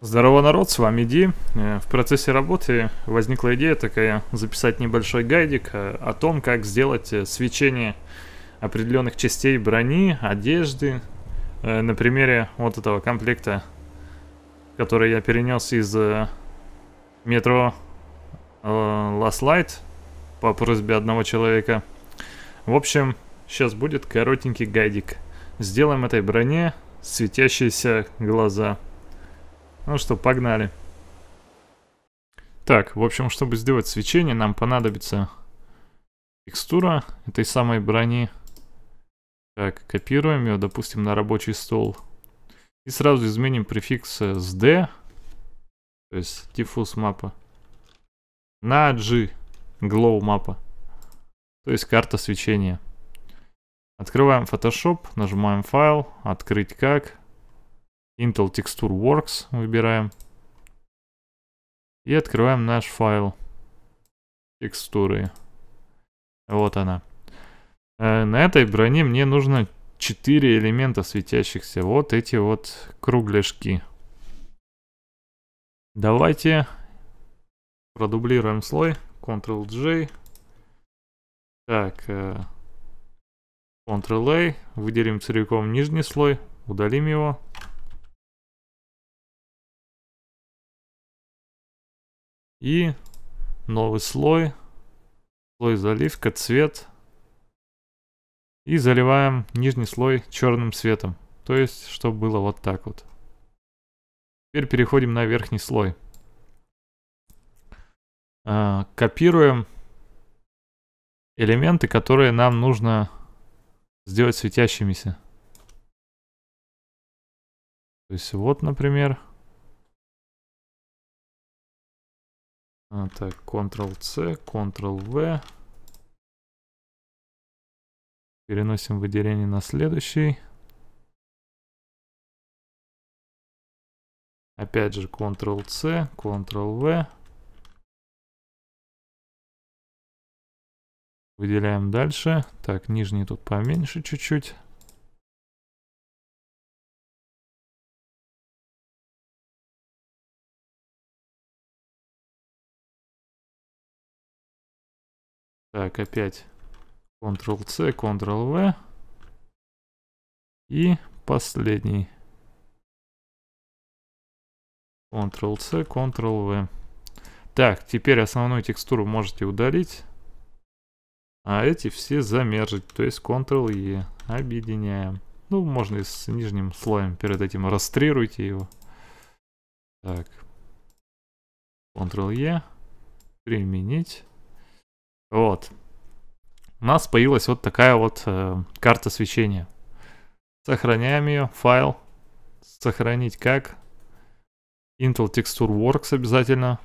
Здорово, народ, с вами Ди. Э, в процессе работы возникла идея такая записать небольшой гайдик э, о том, как сделать э, свечение определенных частей брони, одежды. На примере вот этого комплекта, который я перенес из метро Last Light по просьбе одного человека. В общем, сейчас будет коротенький гайдик. Сделаем этой броне светящиеся глаза. Ну что, погнали. Так, в общем, чтобы сделать свечение, нам понадобится текстура этой самой брони. Так, копируем ее, допустим, на рабочий стол. И сразу изменим префикс с D, то есть диффуз мапа, на G, glow мапа, то есть карта свечения. Открываем Photoshop, нажимаем файл, открыть как. Intel Texture Works выбираем. И открываем наш файл текстуры. Вот она. Э, на этой броне мне нужно 4 элемента светящихся. Вот эти вот кругляшки. Давайте продублируем слой. Ctrl-J. Так. Ctrl-A. Э, Выделим целиком нижний слой. Удалим его. И новый слой. Слой заливка, цвет. И заливаем нижний слой черным цветом. То есть, чтобы было вот так вот. Теперь переходим на верхний слой. А, копируем элементы, которые нам нужно сделать светящимися. То есть вот, например, А, так, Ctrl-C, Ctrl-V. Переносим выделение на следующий. Опять же Ctrl-C, Ctrl-V. Выделяем дальше. Так, нижний тут поменьше чуть-чуть. Так, опять Ctrl-C, Ctrl-V. И последний. Ctrl-C, Ctrl-V. Так, теперь основную текстуру можете удалить. А эти все замержить, то есть Ctrl-E. Объединяем. Ну, можно и с нижним слоем перед этим растрируйте его. Так. Ctrl-E. Применить. Вот. У нас появилась вот такая вот э, карта свечения. Сохраняем ее, файл. Сохранить как? Intel Texture Works обязательно.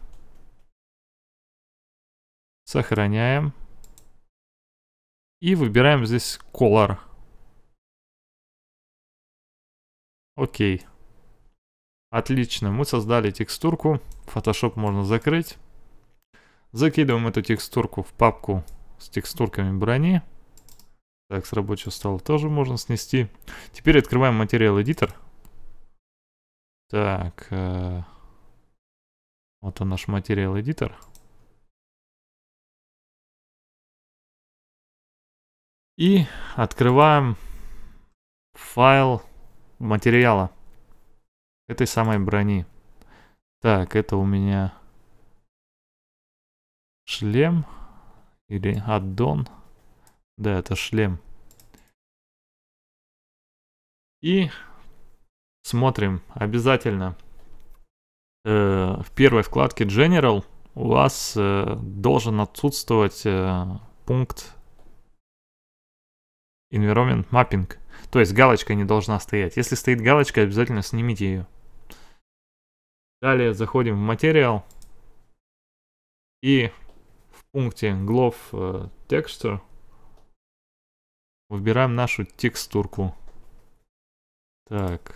Сохраняем. И выбираем здесь Color. Окей. Отлично, мы создали текстурку. Photoshop можно закрыть. Закидываем эту текстурку в папку с текстурками брони. Так, с рабочего стола тоже можно снести. Теперь открываем материал эдитор. Так, э, вот он наш материал эдитор. И открываем файл материала этой самой брони. Так, это у меня Шлем или аддон. Да, это шлем. И смотрим обязательно. Э, в первой вкладке General у вас э, должен отсутствовать э, пункт Environment Mapping. То есть галочка не должна стоять. Если стоит галочка, обязательно снимите ее. Далее заходим в материал. И пункте Glove Texture э, выбираем нашу текстурку. Так.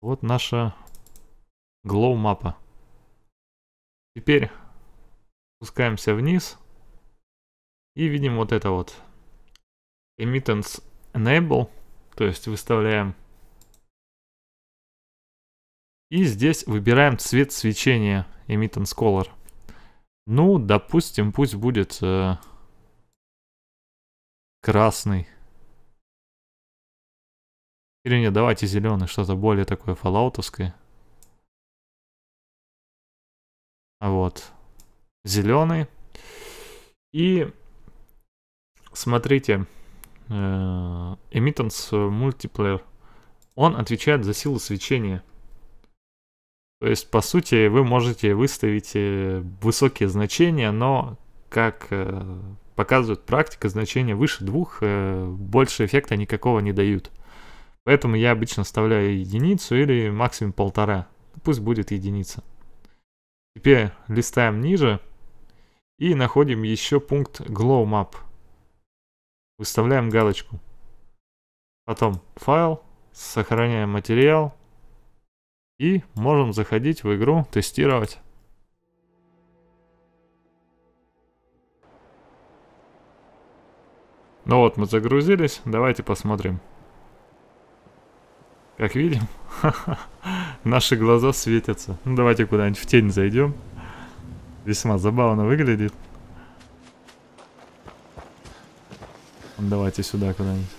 Вот наша Glow мапа. Теперь спускаемся вниз и видим вот это вот. Emittance Enable, то есть выставляем. И здесь выбираем цвет свечения Emit and Ну, допустим, пусть будет э, красный. Или нет, давайте зеленый, что-то более такое фоллаутовское. Вот. Зеленый. И смотрите, э, Emittance Multiplayer, он отвечает за силу свечения. То есть, по сути, вы можете выставить э, высокие значения, но, как э, показывает практика, значения выше двух э, больше эффекта никакого не дают. Поэтому я обычно вставляю единицу или максимум полтора. Пусть будет единица. Теперь листаем ниже и находим еще пункт Glow Map. Выставляем галочку. Потом файл, сохраняем материал, и можем заходить в игру, тестировать. Ну вот, мы загрузились. Давайте посмотрим. Как видим, наши глаза светятся. Ну, давайте куда-нибудь в тень зайдем. Весьма забавно выглядит. Ну, давайте сюда куда-нибудь.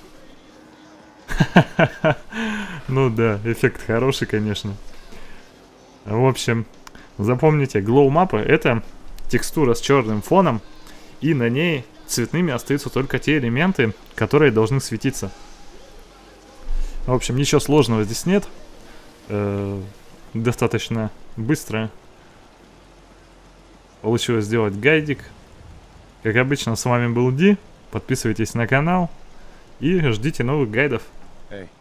Ну да, эффект хороший, конечно. В общем, запомните, glow мапы это текстура с черным фоном, и на ней цветными остаются только те элементы, которые должны светиться. В общем, ничего сложного здесь нет. Э -э достаточно быстро получилось сделать гайдик. Как обычно, с вами был Ди. Подписывайтесь на канал и ждите новых гайдов. Эй.